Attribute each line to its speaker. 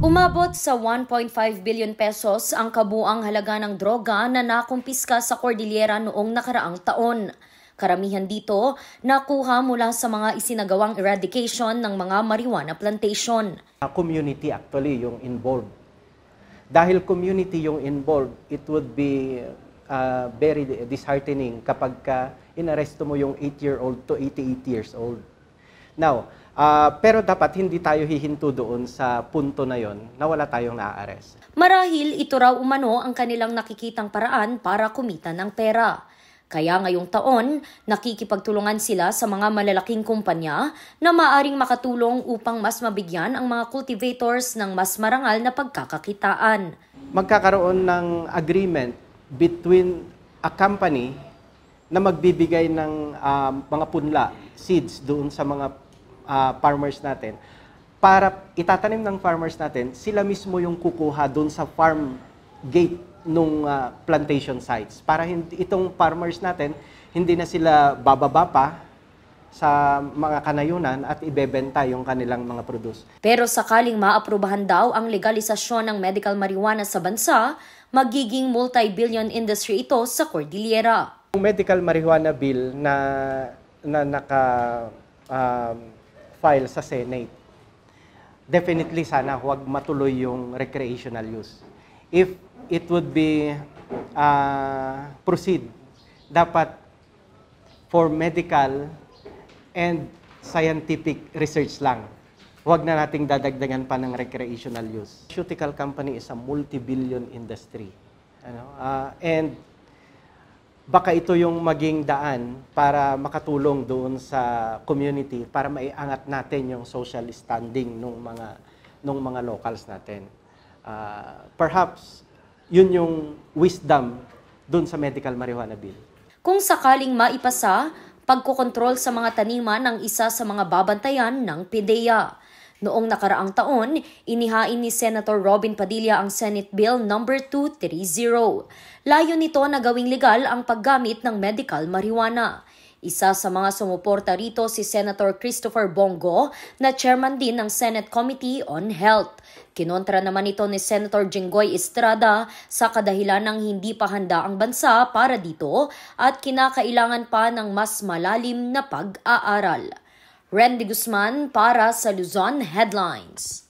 Speaker 1: Umabot sa 1.5 billion pesos ang kabuang halaga ng droga na nakumpiska sa Cordillera noong nakaraang taon. Karamihan dito nakuha mula sa mga isinagawang eradication ng mga marijuana plantation.
Speaker 2: Community actually yung involved. Dahil community yung involved, it would be uh, very disheartening kapag ka inaresto mo yung 8-year-old to 88 years old. Now, uh, pero dapat hindi tayo hihinto doon sa punto na yon na wala tayong naaares.
Speaker 1: Marahil ito raw umano ang kanilang nakikitang paraan para kumita ng pera. Kaya ngayong taon, nakikipagtulungan sila sa mga malalaking kumpanya na maaring makatulong upang mas mabigyan ang mga cultivators ng mas marangal na pagkakakitaan.
Speaker 2: Magkakaroon ng agreement between a company na magbibigay ng uh, mga punla, seeds doon sa mga uh, farmers natin, para itatanim ng farmers natin, sila mismo yung kukuha doon sa farm gate nung uh, plantation sites. Para hindi, itong farmers natin, hindi na sila bababa pa sa mga kanayunan at ibebenta yung kanilang mga produce.
Speaker 1: Pero sakaling maaprubahan daw ang legalisasyon ng medical marijuana sa bansa, magiging multi-billion industry ito sa Cordillera.
Speaker 2: Yung medical marijuana bill na, na naka um, file sa Senate, definitely sana huwag matuloy yung recreational use. If it would be uh, proceed, dapat for medical and scientific research lang. Huwag na nating dadagdagan pa ng recreational use. Pharmaceutical company is a multi-billion industry. Ano? Uh, and baka ito yung maging daan para makatulong doon sa community para maiangat natin yung social standing ng mga ng mga locals natin. Uh, perhaps yun yung wisdom doon sa medical marijuana bill.
Speaker 1: Kung sakaling maipasa, pagkokontrol sa mga taniman ang isa sa mga babantayan ng PDEA. Noong nakaraang taon, inihain ni Senator Robin Padilla ang Senate Bill No. 230. Layo nito na gawing legal ang paggamit ng medical marijuana. Isa sa mga sumuporta rito si Senator Christopher Bongo na chairman din ng Senate Committee on Health. Kinontra naman ito ni Senator Jinggoy Estrada sa kadahilan ng hindi pa handa ang bansa para dito at kinakailangan pa ng mas malalim na pag-aaral. Randy Guzman para sa Luzon Headlines.